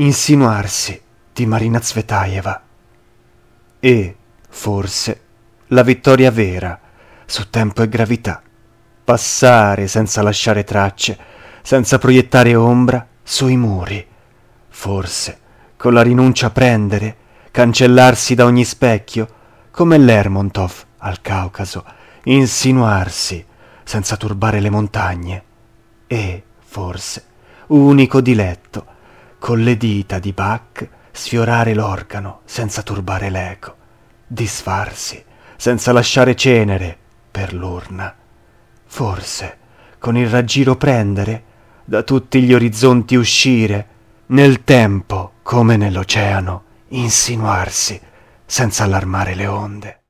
insinuarsi di Marina Zvetaeva. E, forse, la vittoria vera, su tempo e gravità, passare senza lasciare tracce, senza proiettare ombra sui muri, forse con la rinuncia a prendere, cancellarsi da ogni specchio, come Lermontov al Caucaso, insinuarsi senza turbare le montagne e, forse, unico diletto, con le dita di Bach sfiorare l'organo senza turbare l'eco, disfarsi senza lasciare cenere per l'urna. Forse con il raggiro prendere, da tutti gli orizzonti uscire, nel tempo come nell'oceano insinuarsi senza allarmare le onde.